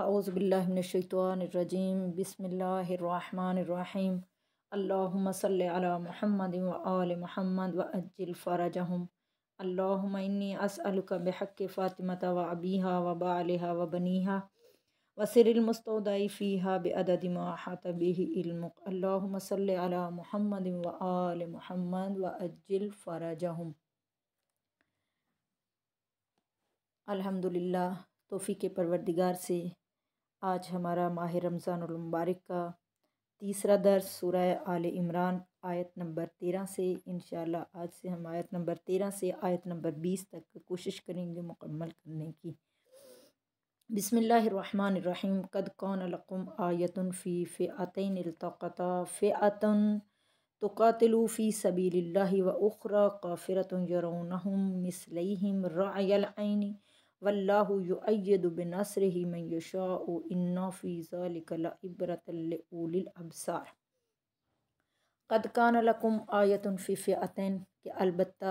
आउज़बिल्लिनशतवानरजीम बसमीम अल्लाम महमद वाल महमद व अज्जिल फ़रजहम अल्लामी असअलका बहक़ फ़ातिमत व अबीहा व बालहा व बनीहा वसरमस्तौदाई फ़ीहा बददिमातबिल्म अल्लाम सल महमद वाल महमद व अज्जिल फ़रजहम तोफ़ी के परवरदिगार से आज हमारा माह रमज़ानमबारक का तीसरा दर्स सूरह आल इमरान आयत नंबर तेरह से इन आज से हम आयत नंबर तेरह से आयत नंबर बीस तक कोशिश करेंगे मुकम्मल करने की बिसमीम कद कौन अलकुम आयतन फ़ी फ़ियातिन तक़ता फ़ियातन तो फ़ी सबील व उखरा काफ़िरत यरौनहम मिसलहम रायन वल्लाबिनसर ही मैशा इब्रतलअबसार कद कान लकुम आयतन फ़िफ़ियातन के अलबत्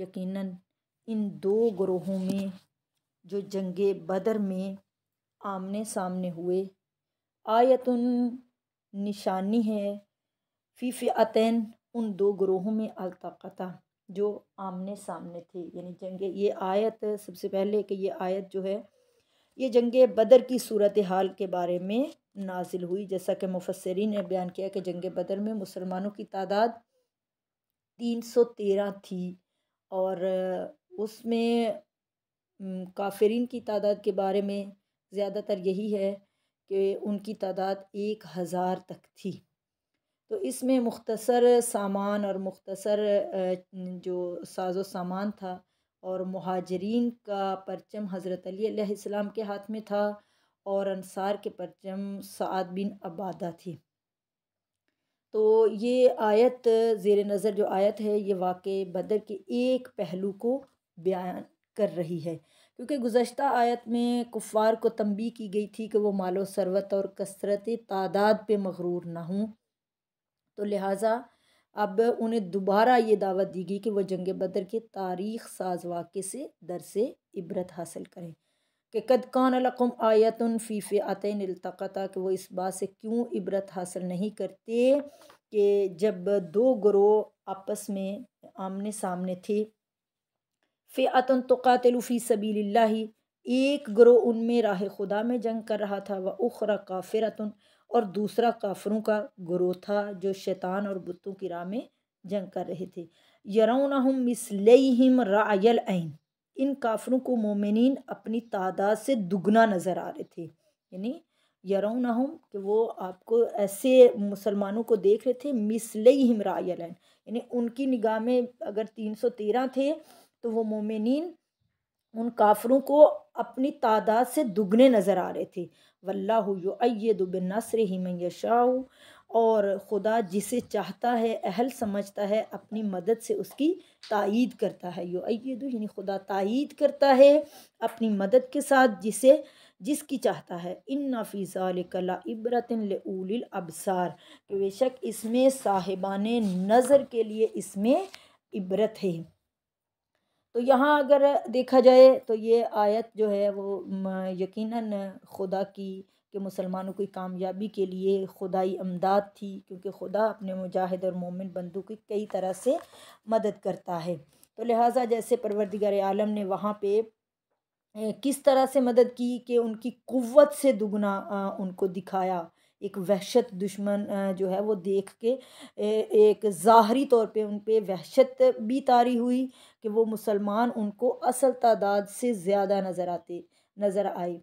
यकीनन इन दो ग्रोहों में जो जंग बदर में आमने सामने हुए आयतन निशानी है फ़िफ़ियातन उन दो ग्रोहों में अलताकता जो आमने सामने थी यानी जंग ये आयत सबसे पहले कि ये आयत जो है ये जंग बदर की सूरत हाल के बारे में नाजिल हुई जैसा कि मुफसरीन ने बयान किया कि जंग बदर में मुसलमानों की तादाद तीन सौ तेरह थी और उसमें काफरीन की तादाद के बारे में ज़्यादातर यही है कि उनकी तादाद एक हज़ार तक थी तो इसमें मुख्तसर सामान और मुख्तसर जो साजो सामान था और महाजरीन का परचम हज़रत अलीसम के हाथ में था और अनसार के परचम सद बिन अबादा थी तो ये आयत ज़ेर नज़र जो आयत है ये वाक़ बदर के एक पहलू को बयान कर रही है क्योंकि गुज्त आयत में कुफ़ार को तंबी की गई थी कि वो मालो सरवत और कसरत तादाद पे मगरूर ना हों तो लिहाजा अब उन्हें दोबारा ये दावत दी गई कि वह जंग बदर के तारीख साज वाक़े से से इबरत हासिल करें कि कद कान लकुम आयतन फीफ आतन अलतक़ा कि वह इस बात से क्यों इबरत हासिल नहीं करते कि जब दो ग्रोह आपस में आमने सामने थे फ़ियातन तो कातिलफ़ी सबील एक ग्रोह उनमें राह खुदा में जंग कर रहा था व उखरा काफिरतन और दूसरा काफरों का ग्रोह था जो शैतान और बुतों की राह में जंग कर रहे थे यरौना हम हिम रायल ऐन इन काफरों को मोमिन अपनी तादाद से दुगना नज़र आ रहे थे यानी यरौना हम कि वो आपको ऐसे मुसलमानों को देख रहे थे हिम रायल ऐन यानी उनकी निगाह में अगर तीन सौ तेरह थे तो वो मोमिन उन काफरों को अपनी तादाद से दुगने नज़र आ रहे थे वल्लाबिनसर ही मैशाह और ख़ुदा जिसे चाहता है अहल समझता है अपनी मदद से उसकी तायद करता है यो अयद यानी खुदा तायद करता है अपनी मदद के साथ जिसे जिसकी चाहता है इन नफीज़ाल कला इबरतल अबसार बेशक इसमें साहिबान नज़र के लिए इसमें इबरत है तो यहाँ अगर देखा जाए तो ये आयत जो है वो यकीनन खुदा की कि मुसलमानों की कामयाबी के लिए खुदाई अमदाद थी क्योंकि खुदा अपने मुजाहिद और मोमिन बंदू की कई तरह से मदद करता है तो लिहाजा जैसे परवरदिगार आलम ने वहाँ पे किस तरह से मदद की कि उनकी कुवत से दुगना उनको दिखाया एक वहशत दुश्मन जो है वो देख के एक ज़ाहरी तौर पे उन पर वहशत भी तारी हुई कि वो मुसलमान उनको असल तादाद से ज़्यादा नज़र आते नज़र आए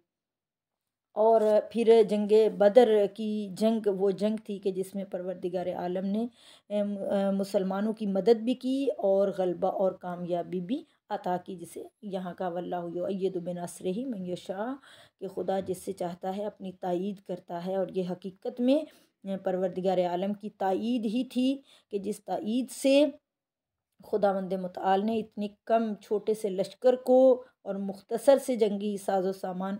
और फिर जंग बदर की जंग वो जंग थी कि जिसमें परवरदिगार आलम ने मुसलमानों की मदद भी की और गलबा और कामयाबी भी अता की जिसे यहाँ का वल्लाद असर ही शाह के खुदा जिससे चाहता है अपनी तइद करता है और ये हकीकत में परवरदिगार आलम की तइद ही थी कि जिस तइद से खुदा वंद मताल ने इतने कम छोटे से लश्कर को और मुख्तसर से जंगी साजो सामान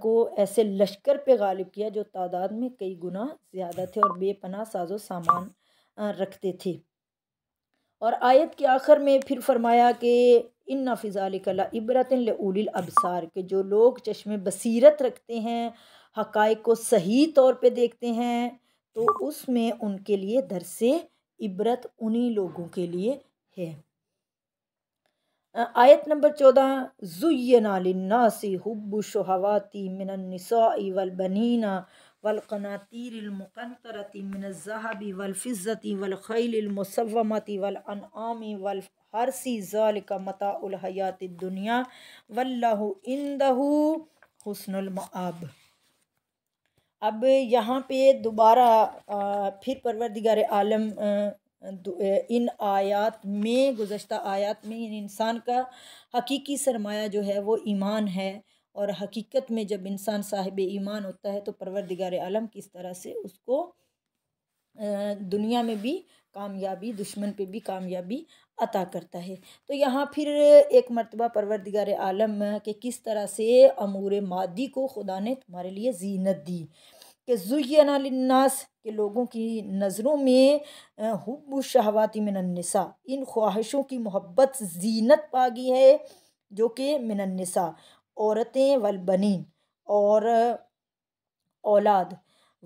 को ऐसे लश्कर पे गालिब किया जो तादाद में कई गुना ज़्यादा थे और बेपना साजो सामान रखते थे और आयत के आखिर में फिर फरमाया कि इन फ़िज़ालिकला इबरतिन उलिल अबसार के जो लोग चश्मे बसीरत रखते हैं हक़ को सही तौर पे देखते हैं तो उसमें उनके लिए दरस इबरत उन्हीं लोगों के लिए है आयत नंबर चौदह जुयनासी हब्बुशवाती मिनसाई वलबनीना वलकनातीरमक़नतरती मिनज़हबी वलफती वलख़ैलमसवमती वलअनआमी वल हरसी ज़ालिका मताहयात दुनिया वल्लह इंदहू हसनलमआब अब यहाँ पे दोबारा फिर परवरदिगार आलम इन आयात में गुज्त आयात में इंसान का हकीकी सरमाया जो है वो ईमान है और हकीकत में जब इंसान साहिब ईमान होता है तो परवरदिगार आलम किस तरह से उसको दुनिया में भी कामयाबी दुश्मन पे भी कामयाबी अता करता है तो यहाँ फिर एक मरतबा परवरदिगार आलम के किस तरह से अमूर मादी को खुदा ने तुम्हारे लिए जीनत दी कि जुयनास के लोगों की नज़रों में हब्ब शहवाती मिनन्सा इन ख्वाहिशों की मोहब्बत जीनत पागी है जो कि मिनन्सा औरतें बनी और औलाद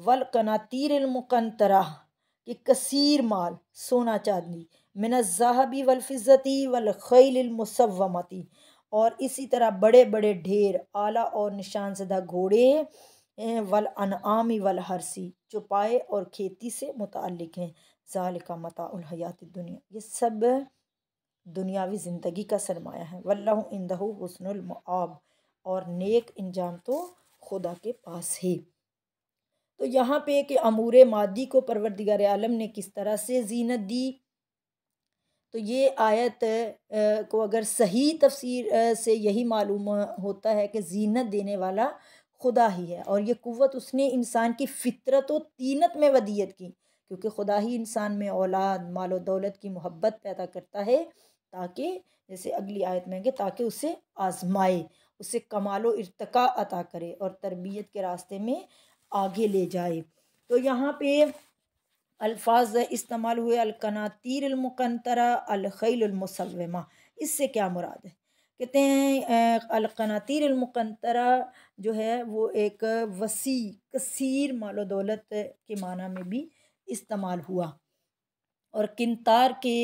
वल कनातीर मुकंतरा कि कसीर माल सोना चांदी मिनज़ाहबी वलफ़ती वलखैलमसवमती और इसी तरह बड़े बड़े ढेर आला और निशान सदा घोड़े वल अनआमी वल हरसी चुपाए और खेती से मुतक हैं ज़ाल का मतायात दुनिया ये सब दुनियावी ज़िंदगी का सरमाया है वल्लह इंदहु हसनुलमआब और नेक इंजाम तो खुदा के पास है तो यहाँ पे कि अमूर मादी को परवरदिगार आलम ने किस तरह से जीनत दी तो ये आयत को अगर सही तफसीर से यही मालूम होता है कि जीनत देने वाला खुदा ही है और ये कुत उसने इंसान की फितरत व तीनत में वदियत की क्योंकि खुदा ही इंसान में औलाद मालो दौलत की मोहब्बत पैदा करता है ताकि जैसे अगली आयत में आएंगे ताकि उसे आजमाए उसे कमाल इरतका अता करे और तरबियत के रास्ते में आगे ले जाए तो यहाँ पे अल्फाज इस्तेमाल हुए अलकनातीरमकनतरा अलखैलमसलमा इससे क्या मुराद है कहते हैं अलकनातीरमकनतरा जो है वो एक वसी कसर मालो दौलत के माना में भी इस्तेमाल हुआ और किन्तार के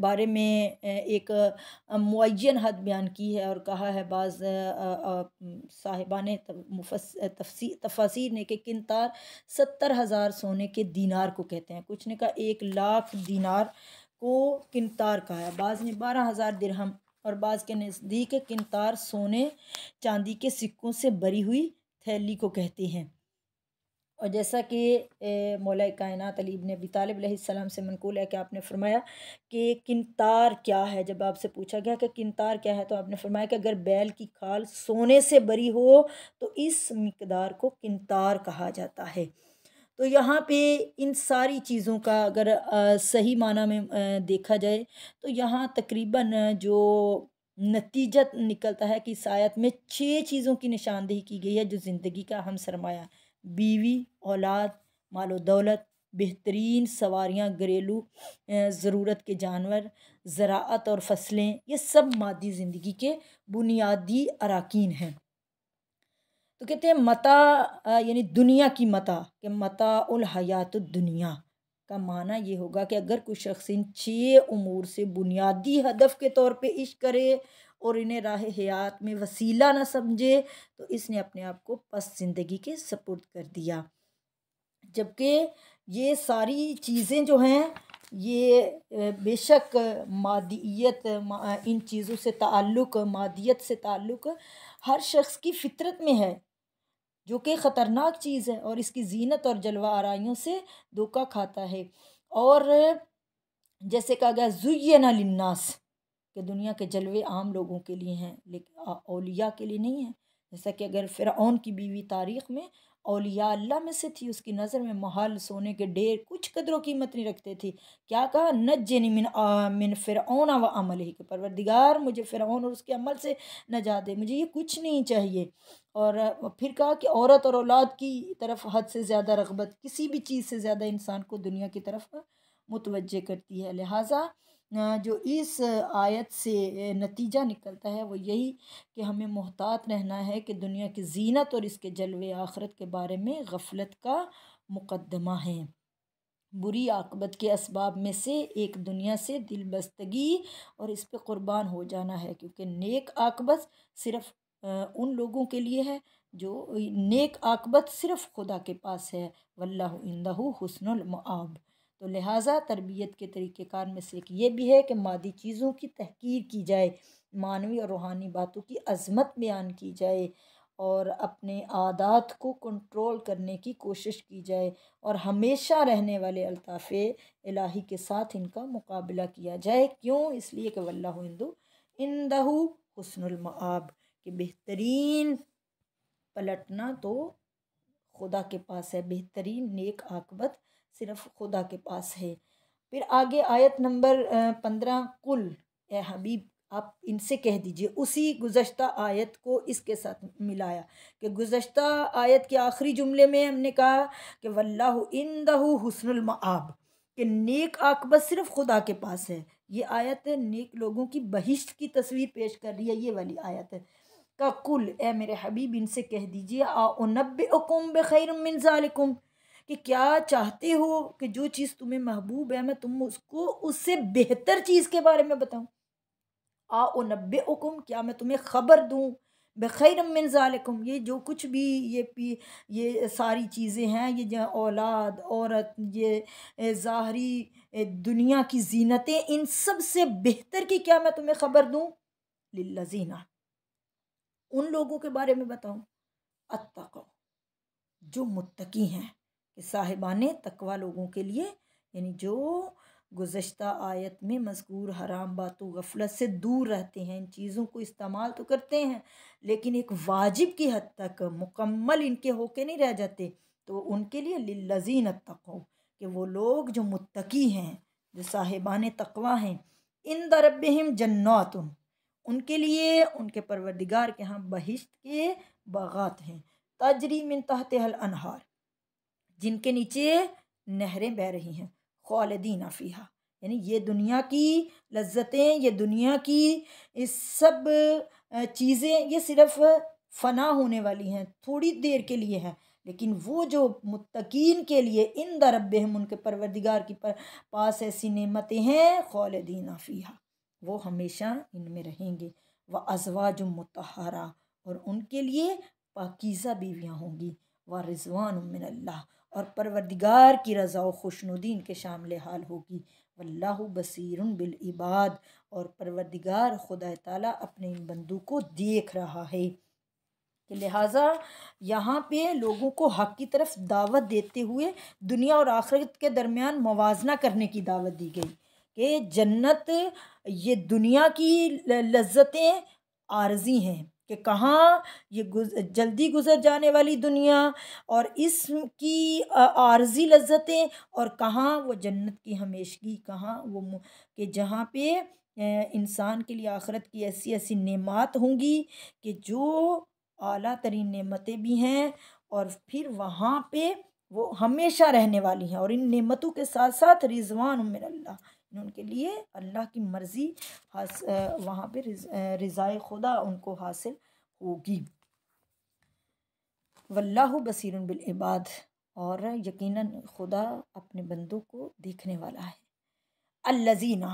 बारे में एक मुन हद बयान की है और कहा है बाज़ साहिबा ने तफसर ने कि किन्तार सत्तर हज़ार सोने के दीनार को कहते हैं कुछ ने कहा एक लाख दीनार को किन्तार कहा है बाज़ ने बारह हज़ार दिरहम और बाज़ के नज़दीक किन्तार सोने चांदी के सिक्कों से भरी हुई थैली को कहते हैं और जैसा कि मौल कायन अलीब ने अभी तालब से मनकूल है कि आपने फरमाया कि किनतार क्या है जब आपसे पूछा गया कि किनतार क्या है तो आपने फरमाया कि अगर बैल की खाल सोने से बरी हो तो इस मकदार को किनतार कहा जाता है तो यहाँ पे इन सारी चीज़ों का अगर सही माना में देखा जाए तो यहाँ तकरीबन जो नतीजा निकलता है कि सायत में छः चीज़ों की निशानदेही की गई है जो ज़िंदगी का हम सरमाया बीवी औलाद मालो दौलत बेहतरीन सवारियाँ घरेलू ज़रूरत के जानवर ज़रात और फसलें ये सब मादी ज़िंदगी के बुनियादी अरकान हैं तो कहते हैं मता यानी दुनिया की मता के मता उल हयात दुनिया का माना ये होगा कि अगर कोई शख्स इन छः उमूर से बुनियादी हदफ के तौर पे इश्क करे और इन्हें राह हयात में वसीला ना समझे तो इसने अपने आप को पस ज़िंदगी के सपुर्द कर दिया जबकि ये सारी चीज़ें जो हैं ये बेशक मादियत इन चीज़ों से ताल्लुक़ मादियत से ताल्लुक़ हर शख्स की फितरत में है जो कि ख़तरनाक चीज़ है और इसकी जीनत और जलवा आरइयों से धोखा खाता है और जैसे कहा गया जुयना लिन्नास कि दुनिया के जलवे आम लोगों के लिए हैं लेकिन अलिया के लिए नहीं है जैसा कि अगर फ़िरौन की बीवी तारीख़ में अलिया अल्लाह में से थी उसकी नज़र में महल सोने के ढेर कुछ कदरों कीमत नहीं रखते थे क्या कहा नजनी मिन आ, मिन फ़िरौना व अमल ही के परवरदिगार मुझे फ़िरौन और उसके अमल से न दे मुझे ये कुछ नहीं चाहिए और फिर कहा कि औरत और औलाद की तरफ हद से ज़्यादा रगबत किसी भी चीज़ से ज़्यादा इंसान को दुनिया की तरफ मुतवजह करती है लिहाजा जो इस आयत से नतीजा निकलता है वो यही कि हमें मोहतात रहना है कि दुनिया की जीनत और इसके जलवे आखरत के बारे में गफलत का मुकदमा है बुरी आकबत के इसबाब में से एक दुनिया से दिल बस्तगी और इस पर क़ुरबान हो जाना है क्योंकि नेक आकबत सिर्फ़ उन लोगों के लिए है जो नेक आकबत सिर्फ़ खुदा के पास है वल्लाह इंदहू हसनुल मुआब तो लिहाजा तरबियत के तरीक़ार में से एक ये भी है कि मादी चीज़ों की तहकीर की जाए मानवी और रूहानी बातों की अजमत बयान की जाए और अपने आदात को कंट्रोल करने की कोशिश की जाए और हमेशा रहने वाले अलताफ़े इलाही के साथ इनका मुकाबला किया जाए क्यों इसलिए कि वल्ला हिंदू इंदहू हसनमआब कि बेहतरीन पलटना तो खुदा के पास है बेहतरीन नेक आकबत सिर्फ खुदा के पास है फिर आगे आयत नंबर पंद्रह कुल ए हबीब आप इनसे कह दीजिए उसी गुज्त आयत को इसके साथ मिलाया कि गुज्त आयत के आखिरी जुमले में हमने कहा कि इन इंदा हसनमआब कि नेक आकबत सिर्फ खुदा के पास है ये आयत नेक लोगों की बहिश्त की तस्वीर पेश कर रही है ये वाली आयत है का कुल ए मेरे हबीब इनसे कह दीजिए आ नब्बे अकुम मिन मिनजालकुम कि क्या चाहते हो कि जो चीज़ तुम्हें महबूब है मैं तुम उसको उससे बेहतर चीज़ के बारे में बताऊँ आ ओ नब्बे हुकुम क्या मैं तुम्हें ख़बर दूँ बखैर मिनजालकुम ये जो कुछ भी ये पी ये सारी चीज़ें हैं ये जो औलाद औरत ये ज़ाहरी दुनिया की जीनतें इन सब से बेहतर की क्या मैं तुम्हें ख़बर दूँ लजीना उन लोगों के बारे में बताऊँ अतको जो मुत्तकी हैं साहिबान तकवा लोगों के लिए यानी जो गुज्त आयत में मजकूर हराम बातों गफलत से दूर रहते हैं इन चीज़ों को इस्तेमाल तो करते हैं लेकिन एक वाजिब की हद तक मुकम्मल इनके होके नहीं रह जाते तो उनके लिए लजीन तको कि वो लोग जो मुतकी हैं जो साहिबान तकवा हैं इन दरब हम जन्नात उनके लिए उनके परवरदिगार के यहाँ बहिश्त के बागात हैं तजरी मिन तहत हल अनहार जिनके नीचे नहरें बह रही हैं खालदीन फ़ीहा यानी ये दुनिया की लज्जतें ये दुनिया की इस सब चीज़ें ये सिर्फ़ फना होने वाली हैं थोड़ी देर के लिए हैं लेकिन वो जो मुतकीन के लिए इन दरबे हम उनके परवरदिगार की पर पास ऐसी नेमतें हैं खौलदीन फ़ीहा वो हमेशा इनमें रहेंगे व जो मतहरा और उनके लिए पाकिज़ा बीवियाँ होंगी व रिजवान मिनल्ला और परवरदिगार की रज़ा व खुशनुद्दीन के शामिल हाल होगी वल्लाह बसीर बिल इबाद और परवरदिगार खुदा ताला अपने इन बंदू को देख रहा है कि लिहाजा यहाँ पे लोगों को हक की तरफ दावत देते हुए दुनिया और आखिरत के दरमियान मवाजना करने की दावत दी गई कि जन्नत ये दुनिया की लज्जतें आरजी हैं कि कहाँ ये गुज, जल्दी गुज़र जाने वाली दुनिया और इसकी आर्जी लज्जतें और कहाँ वो जन्नत की हमेशगी कहाँ वो कि जहाँ पे इंसान के लिए आखरत की ऐसी ऐसी नेमात होंगी कि जो आला तरीन नेमतें भी हैं और फिर वहाँ पे वो हमेशा रहने वाली हैं और इन नेमतों के साथ साथ रिजवान मिनल्ला उनके लिए अल्लाह की मर्ज़ी वहाँ पर रज़ाए खुदा उनको हासिल होगी वल्लाह बसर बिलबाद और यकीनन खुदा अपने बंदों को देखने वाला है अल्लजीना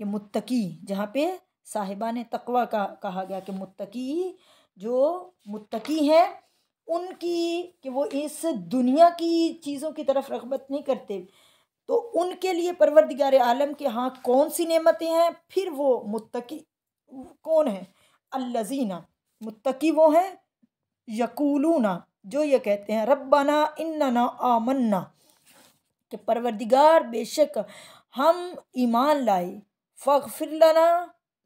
ये मुत्तकी जहाँ पे साहिबान तकवा का कहा गया कि मुत्तकी जो मुत्तकी हैं उनकी कि वो इस दुनिया की चीज़ों की तरफ रगबत नहीं करते तो उनके लिए परवरदिगार आलम के हाँ कौन सी नेमतें हैं फिर वो मुत्तकी कौन है अल्लजीना मुत्तकी वो हैं यकूलूना जो ये कहते हैं रब्बाना इन्ना आमन्ना कि परवरदिगार बेशक हम ईमान लाए फ़िर फ़िरलाना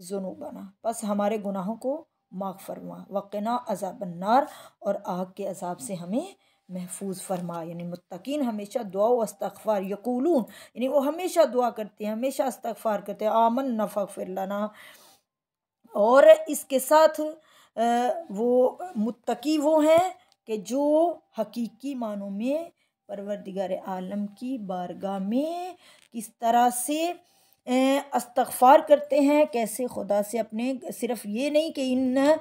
जुनूबाना बस हमारे गुनाहों को माफ़ फरमा वक़ना अजाबन्नार और आग के अजाब से हमें महफूज फरमा यानी मुतकीन हमेशा दुआ अस्तफ़ार यकूलून यानी वो हमेशा दुआ करते हैं हमेशा अस्तफ़ार करते हैं आमन नफ़ा फिरलाना और इसके साथ वो मुतकी वो हैं कि जो हकीकी मानों में परवरदिगार आलम की बारगाह में किस तरह से अस्तफ़ार करते हैं कैसे खुदा से अपने सिर्फ ये नहीं कि इन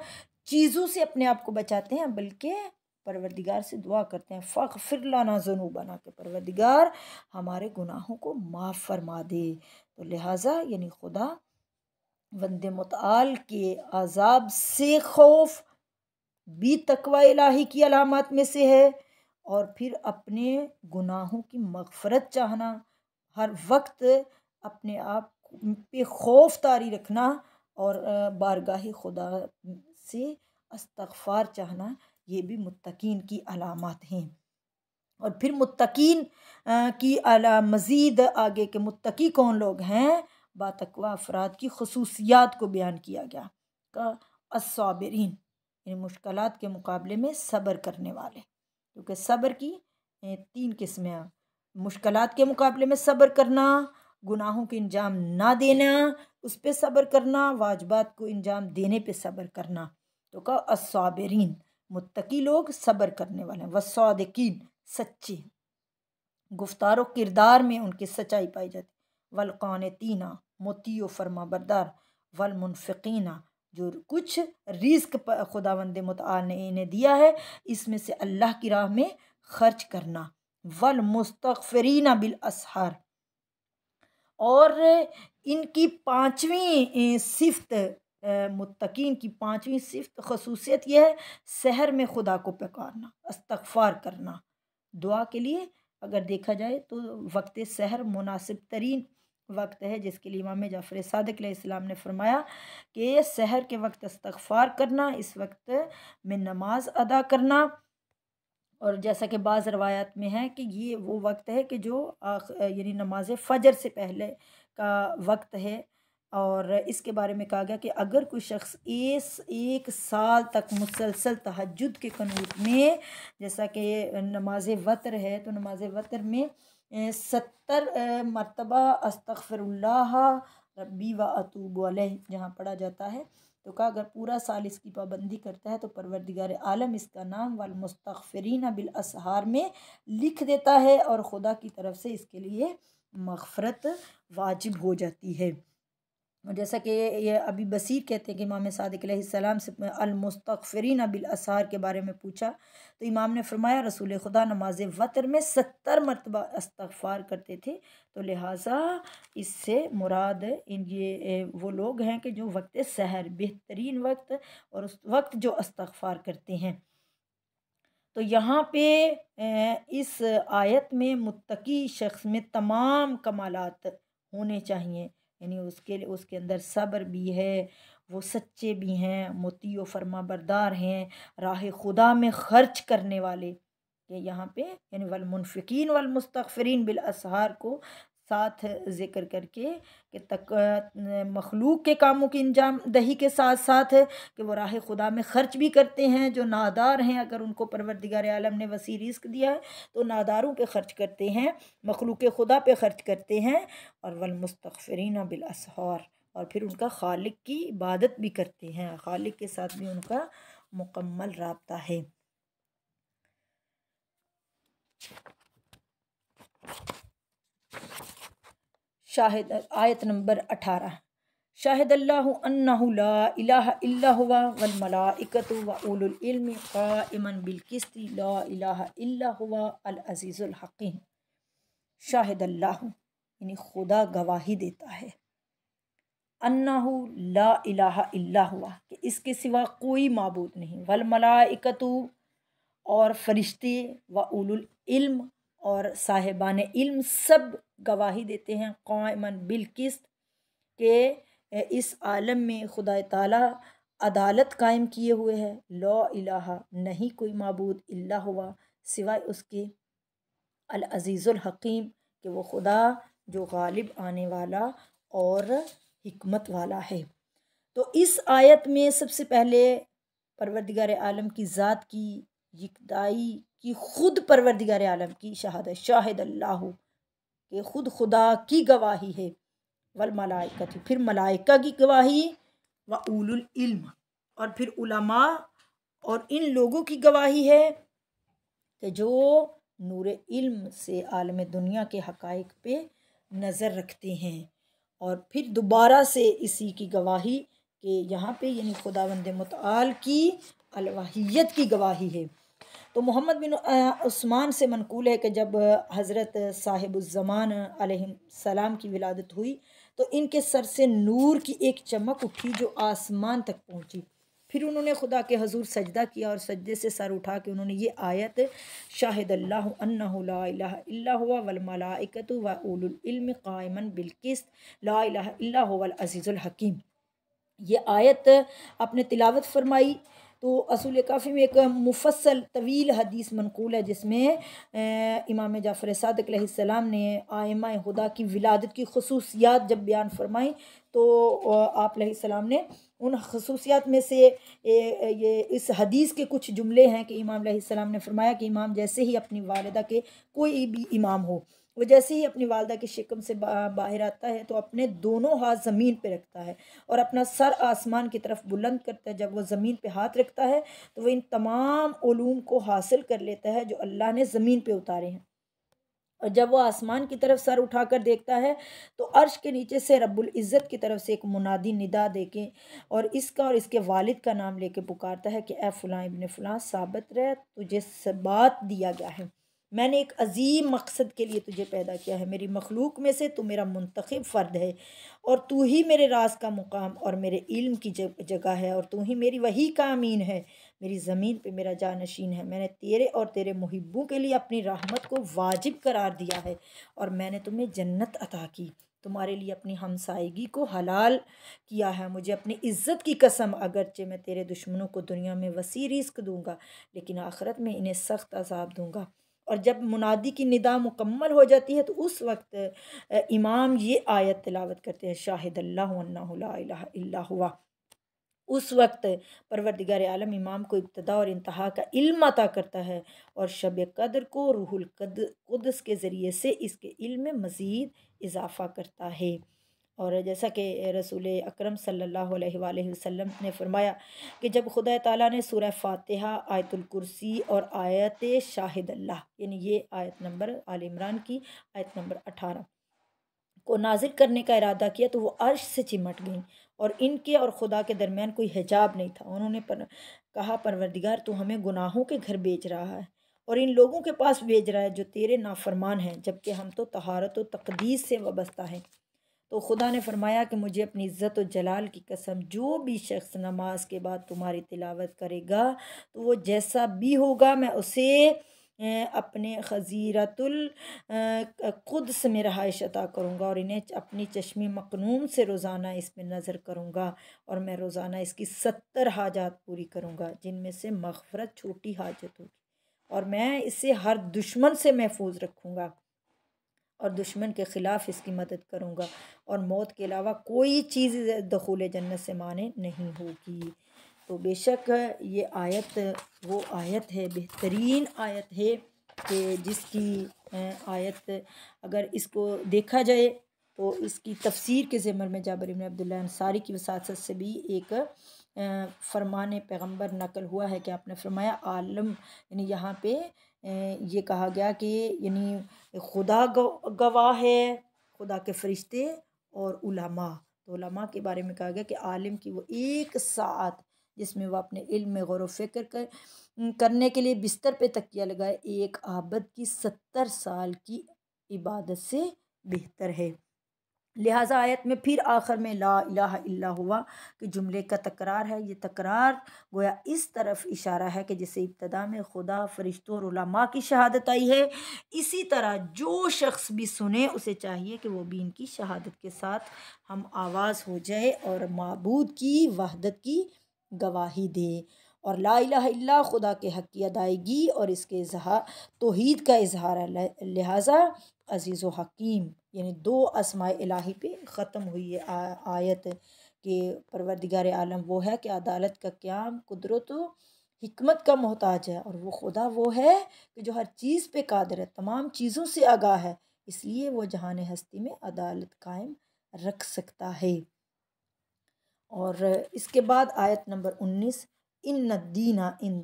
चीज़ों से अपने आप को बचाते हैं बल्कि परवरदिगार से दुआ करते हैं फ़ख फिर लाना जनू बना के परवरदिगार हमारे गुनाहों को माफ़ फरमा दे तो लिहाजा यानी खुदा वंद मताल के आज़ाब से खौफ भी तकवा इलाही की अलामत में से है और फिर अपने गुनाहों की मगफरत चाहना हर वक्त अपने आप पे खौफ तारी रखना और बारगाह खुदा से अस्तगफार चाहना ये भी मुत्तकीन की अलामत हैं और फिर मुत्तकीन की अला मज़ीद आगे के मुत्तकी कौन लोग हैं बातकवा अफराद की खसूसियात को बयान किया गया का असाबरीन इन मुश्किल के मुकाबले में सब्र करने वाले क्योंकि सब्र की तीन किस्में मुश्किल के मुकाबले में सब्र करना गुनाहों के इंजाम ना देना उस पर सब्र करना वाजबात को इंजाम देने पर सब्र करना तो कहा असाबरीन मुत्तकी लोग सब्र करने वाले हैं वसौदकीन सच्चे गुफ्तार किरदार में उनकी सच्चाई पाई जाती वल तीना मोती फरमा बरदार वल मुनफ़ीना जो कुछ रिस्क खुदावंद मताल ने इन्हें दिया है इसमें से अल्लाह की राह में खर्च करना वल मुस्तफ़रीना बिल असहार और इनकी पाँचवीं सिफत मुतकीन की पाँचवीं सिफ्त खसूसियत यह है शहर में खुदा को पकारना अस्तफार करना दुआ के लिए अगर देखा जाए तो वक्त शहर मुनासिब तरीन वक्त है जिसके लिए इमाम जाफ़र सदक इस्लाम ने फरमाया कि शहर के वक्त अस्तफार करना इस वक्त में नमाज अदा करना और जैसा कि बाज़ रवायात में है कि ये वो वक्त है कि जो यानी नमाज फ़जर से पहले का वक्त है और इसके बारे में कहा गया कि अगर कोई शख्स इस एक साल तक मुसलसल तहजद के कनूत में जैसा कि नमाज वतर है तो नमाज वतर में सत्तर मरतबा अस्तफ़रल्ला रबी व अतूब जहाँ पढ़ा जाता है तो कहा अगर पूरा साल इसकी पाबंदी करता है तो परवरदिगार आलम इसका नाम वाल मुस्तफ़रीन बिल असहार में लिख देता है और ख़ुदा की तरफ से इसके लिए मफ़रत वाजिब हो जाती है जैसा कि ये अभी बसीर कहते हैं कि इमाम सदक सलाम से अलमुस्तफ़रीन असार के बारे में पूछा तो इमाम ने फरमाया रसूल खुदा नमाज वतर में सत्तर मरतबा अस्तफ़ार करते थे तो लिहाजा इससे मुराद इन ये वो लोग हैं कि जो वक्त सहर बेहतरीन वक्त और उस वक्त जो अस्तफार करते हैं तो यहाँ पे इस आयत में मुतकी शख्स में तमाम कमालत होने चाहिए यानी उसके उसके अंदर सब्र भी है वो सच्चे भी हैं मोती व फर्मा बरदार हैं राह खुदा में ख़र्च करने वाले ये यहाँ पे यानी वलमुनफ़िकीन वलमुस्तफ़रीन बिल असहार को साथ ज़िक्र करके कि तक मखलूक के कामों की अंजाम दही के साथ साथ कि वो राह खुदा में ख़र्च भी करते हैं जो नादार हैं अगर उनको परवरदिगार आलम ने वसी रिस्क दिया है तो नादारों पे ख़र्च करते हैं मखलूक खुदा पे ख़र्च करते हैं और वलमस्तफ़रीन बिलसहार और फिर उनका खालिक की इबादत भी करते हैं खालिक के साथ भी उनका मुकम्मल रबता है Thank you. शाहिद आयत नंबर अठारह शाहिद अल्लाहमलाकतम बिलकस्ती लाज़ीज़ुल्हकीम शाहिद अल्लाह यानी खुदा गवाही देता है अन्नाहु ला इलाहा इल्ला हुआ कि इसके सिवा कोई मबूद नहीं वल मलाइकतु और फरिश्ते व उलुल इल्म और साहिबान इल्म सब गवाही देते हैं कौमन बिलकस्त के इस आलम में खुदा ताला अदालत कायम किए हुए है लॉ इलाहा नहीं कोई मबूद अल्ला हुआ सिवाय उसके हकीम कि वो खुदा जो गालिब आने वाला और हमत वाला है तो इस आयत में सबसे पहले परवरदिगार आलम की ज़ात की यकदाई की खुद परवरदिगार आलम की शहादत शाहिद अल्लाह कि खुद खुदा की गवाही है वल मलाइका थी फिर मलाइका की गवाही व उलुल इल्म और फिर उलमा और इन लोगों की गवाही है कि जो नूर इल्म से आलम दुनिया के हकाइक पे नज़र रखते हैं और फिर दोबारा से इसी की गवाही के यहाँ पे यानी खुदावंद मतआल की अलवाहियत की गवाही है तो मोहम्मद बिन उस्मान से मनकूल है कि जब हज़रत साहिबुज़मान सलाम की विलादत हुई तो इनके सर से नूर की एक चमक उठी जो आसमान तक पहुंची फिर उन्होंने खुदा के हजूर सजदा किया और सजदे से सर उठा के उन्होंने ये आयत शाहिद अल्लाह वलमलाकत वलम कायमन बिलकिस्त लाला अज़ीज़ुल हकीम ये आयत अपने तिलावत फरमाई तो असूल काफ़ी में एक मुफसल तवील हदीस मनकूल है जिसमें इमाम जाफ़र सदकाम ने आयमा हदा की विलादत की खसूसियात जब बयान फरमाई तो आप सलाम ने उन खसूसियात में से ये, ये इस हदीस के कुछ जुमले हैं कि इमाम सलाम ने फरमाया कि इमाम जैसे ही अपनी वालदा के कोई भी इमाम हो वो जैसे ही अपनी वालदा के शिकम से बा, बाहर आता है तो अपने दोनों हाथ ज़मीन पर रखता है और अपना सर आसमान की तरफ बुलंद करता है जब वो ज़मीन पर हाथ रखता है तो वह इन तमाम ओलूम को हासिल कर लेता है जो अल्लाह ने ज़मीन पर उतारे हैं और जब वह आसमान की तरफ सर उठाकर देखता है तो अर्श के नीचे से रब्बुल इज़्ज़त की तरफ से एक मुनादी निदा देके और इसका और इसके वालिद का नाम लेके पुकारता है कि ए फ़लाँ इबन फ़लाँ साबित रह तुझे सबात दिया गया है मैंने एक अजीम मकसद के लिए तुझे पैदा किया है मेरी मखलूक में से तू मेरा मुंतखब फ़र्द है और तू ही मेरे राज का मुकाम और मेरे इल्म की जगह है और तू ही मेरी वही का अमीन है मेरी ज़मीन पे मेरा जानशीन है मैंने तेरे और तेरे मुहिब्बों के लिए अपनी राहमत को वाजिब करार दिया है और मैंने तुम्हें जन्नत अदा की तुम्हारे लिए अपनी हमसायगी को हलाल किया है मुझे अपनी इज़्ज़त की कसम अगरचे मैं तेरे दुश्मनों को दुनिया में वसी रिस्क दूंगा लेकिन आखरत में इन्हें सख्त अजाब दूंगा और जब मुनादी की निदा मुकम्मल हो जाती है तो उस वक्त इमाम ये आयत तिलावत करते हैं शाहिद अल्लाह हुआ उस वक्त परवरदिगार आलम इमाम को इब्तदा और इंतहा का इल्म अता करता है और शब कदर को रूहुल कद, कुदस के ज़रिए से इसके इल्म में मज़ीद इजाफ़ा करता है और जैसा कि रसूल अक्रम सल्लल्लाहु ने फरमाया कि जब खुदा ताली ने सूरह फातिहा आयतुलकरसी और आयत शाहिद अल्लाह यानी ये आयत नंबर आल इमरान की आयत नंबर अठारह को नाजिल करने का इरादा किया तो वो अर्श से चिमट गई और इनके और खुदा के दरमियान कोई हिजाब नहीं था उन्होंने पर कहा परवरदिगार तू हमें गुनाहों के घर बेच रहा है और इन लोगों के पास भेज रहा है जो तेरे नाफरमान हैं जबकि हम तो तहारत व तकदीस से वाबस्ता हैं तो खुदा ने फरमाया कि मुझे अपनी इज़्ज़त और जलाल की कसम जो भी शख्स नमाज के बाद तुम्हारी तिलावत करेगा तो वो जैसा भी होगा मैं उसे अपने खजीरतुल क़ुद्स में रहाइश अता करूँगा और इन्हें अपनी चश्मी मखनूम से रोज़ाना इसमें नज़र करूँगा और मैं रोज़ाना इसकी सत्तर हाजात पूरी करूँगा जिनमें से मफ़रत छोटी हाजत होगी और मैं इसे हर दुश्मन से महफूज रखूँगा और दुश्मन के ख़िलाफ़ इसकी मदद करूँगा और मौत के अलावा कोई चीज़ दखूल जन्नत से माने नहीं होगी तो बेशक ये आयत वो आयत है बेहतरीन आयत है कि जिसकी आयत अगर इसको देखा जाए तो इसकी तफसीर के ज़मर में जाबर इबन अब्दुल्ला अंसारी की वसात से भी एक फ़रमान पैगंबर नकल हुआ है कि आपने फरमाया आलम यानी यहाँ पे ये कहा गया कि यानी खुदा गवाह है खुदा के फरिश्ते और उलमा तो के बारे में कहा गया कि आलिम की वो एक साथ जिसमें वह अपने इल्म में गौर वफ़िक्र कर करने के लिए बिस्तर पे तकिया लगाए एक आबद की सत्तर साल की इबादत से बेहतर है लिहाजा आयत में फिर आखिर में ला इलाह हुआ कि जुमले का तकरार है ये तकरार गोया इस तरफ इशारा है कि जैसे इब्तदा में खुदा फरिश्तों और माँ की शहादत आई है इसी तरह जो शख्स भी सुने उसे चाहिए कि वो भी इनकी शहादत के साथ हम आवाज़ हो जाए और मबूद की वहदत की गवाही दे और ला इला खुदा के हक़ की अदायगी और इसके तोहद का इजहार है लिहाजा अजीज़ हकीम यानी दो आसमाय इलाही पे ख़त्म हुई है आयत के परवरदिगार आलम वो है कि अदालत का क्याम कुदरत हमत का मोहताज है और वो खुदा वो है कि जो हर चीज़ पे कादर है तमाम चीज़ों से आगाह है इसलिए वो जहान हस्ती में अदालत कायम रख सकता है और इसके बाद आयत नंबर उन्नीस इन दीना इन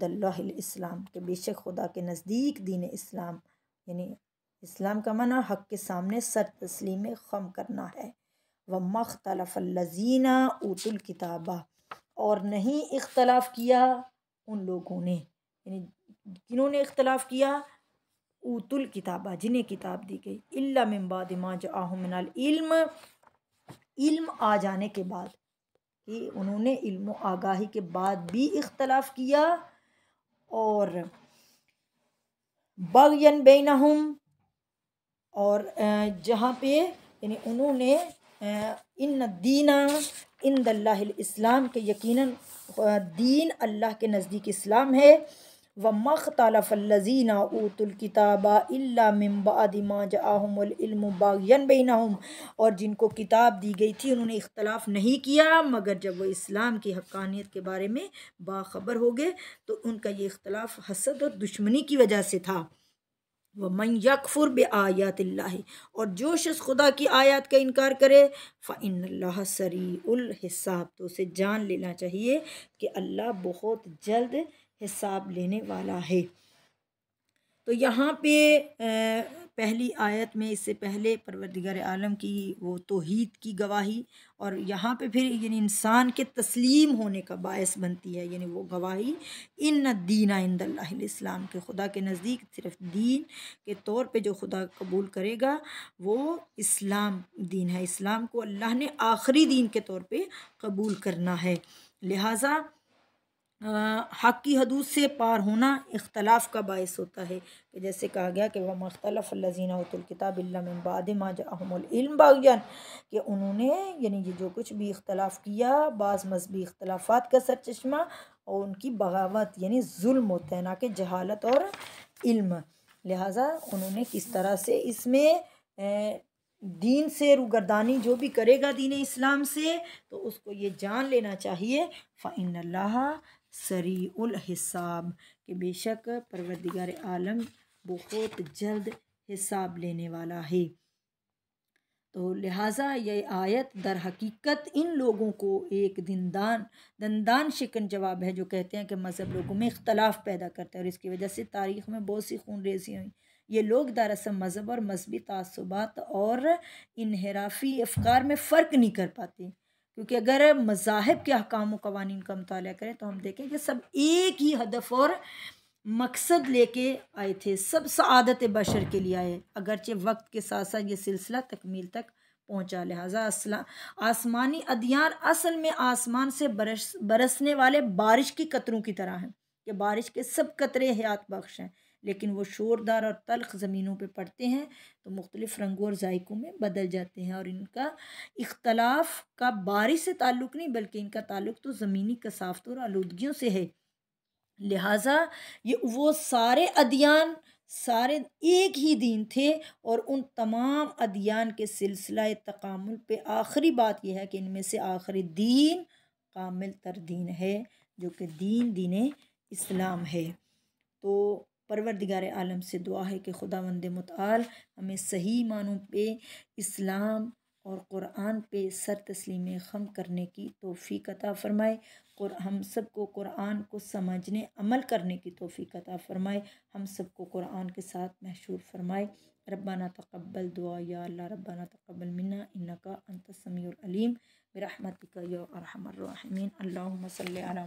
इस्लाम के बेशक खुदा के नज़दीक दीन इस्लाम यानी इस्लाम का मन और हक के सामने सर तस्लीम खम करना है व लज़ीना उतुल किताबा और नहीं इख्तलाफ किया उन लोगों ने यानी जिन्होंने इख्तलाफ किया उतुल किताबा जिन्हें किताब दी गई इल्ला मिम्बाद माज आहुमिनल इल्म इल्म आ जाने के बाद कि उन्होंने इल्म आगाही के बाद भी इख्तलाफ किया और बगयन बेनहम और जहाँ पे यानी उन्होंने इन दीना इन इस्लाम के यकीनन दीन अल्लाह के नज़दीक इस्लाम है व मख्तलफ़ल्लजीना ऊतलकिताबा अल्लाबादिमा जमलम बागन बेनाहम और जिनको किताब दी गई थी उन्होंने इख्तलाफ नहीं किया मगर जब वह इस्लाम की हक्कानियत के बारे में बाखबर हो गए तो उनका ये इख्तलाफ हसद और दुश्मनी की वजह से था व मई यकफुर बे आयात और जो शख्स खुदा की आयात का इनकार करे फ़ाइन अल्लाह उलहसाब हिसाब तो उसे जान लेना चाहिए कि अल्लाह बहुत जल्द हिसाब लेने वाला है तो यहाँ पे आ, पहली आयत में इससे पहले परवरदिगार आलम की वो तोहीद की गवाही और यहाँ पे फिर यानी इंसान के तस्लीम होने का बायस बनती है यानी वो गवाही इन दीन आइंदल्लाम के खुदा के नज़दीक सिर्फ दीन के तौर पे जो खुदा कबूल करेगा वो इस्लाम दीन है इस्लाम को अल्लाह ने आखिरी दीन के तौर पे कबूल करना है लिहाजा हक की हदूद से पार होना इख्तलाफ का बायस होता है कि जैसे कहा गया कि वह मख्तलफ़ लजीनातलकिताब बाद माजाम कि उन्होंने यानी ये जो कुछ भी इख्तलाफ किया बाज़ मजहबी इख्तलाफात का सरचमा और उनकी बगावत यानी जुल्म होता है ना कि जहालत और इल्म लिहाजा उन्होंने किस तरह से इसमें दीन से रुगरदानी जो भी करेगा दीन इस्लाम से तो उसको ये जान लेना चाहिए फ़ाइन अल्लाह सरी हिसाब के बेशक परवरदिगार आलम बहुत जल्द हिसाब लेने वाला है तो लिहाजा ये आयत दर हकीकत इन लोगों को एक दिनदान दंदान शिकन जवाब है जो कहते हैं कि मज़हब लोगों में इख्तलाफ पैदा करता है और इसकी वजह से तारीख़ में बहुत सी खून रेजी हुई ये लोग दरअसल मज़हब और मजहबी तसुबात और इनहराफी अफकार में फ़र्क नहीं कर पाते क्योंकि अगर मज़ाहब के अहकाम व कवानीन का मताल करें तो हम देखें कि सब एक ही हदफ और मकसद लेके आए थे सब सदत बशर के लिए आए अगरचे वक्त के साथ साथ ये सिलसिला तकमील तक पहुँचा लिहाजा असला आसमानी अदियार असल में आसमान से बरस बरसने वाले बारिश की कतरों की तरह हैं कि बारिश के सब कतरे हयात बख्श हैं लेकिन वो शोरदार और तलख ज़मीनों पर पड़ते हैं तो मुख्तलिफ़ रंगों और जायकों में बदल जाते हैं और इनका इख्तलाफ का बारिश से ताल्लुक़ नहीं बल्कि इनका ताल्लुक़ तो ज़मीनी कसाफतों और आलूदगियों से है लिहाजा ये वो सारे अदियान सारे एक ही दिन थे और उन तमाम अदियान के सिलसिला तकामुल पे आखिरी बात यह है कि इनमें से आखिरी दीन कामिल तर दीन है जो कि दीन दीन इस्लाम है तो परवरदिगार आलम से दुआ है कि खुदा वंद मताल हमें सही मानों पे इस्लाम और कुरान पे सर तस्लीम खम करने की तोफ़ी अता फ़रमाए और हम सबको कुरान को समझने अमल करने की तोफ़ी अता फ़रमाए हम सबको कुरान के साथ महशूर फरमाए रबाना तकबल दुआ या अल्लाह तकबल मना इन्ना का अंत समीम बरहमत का या अल्लाम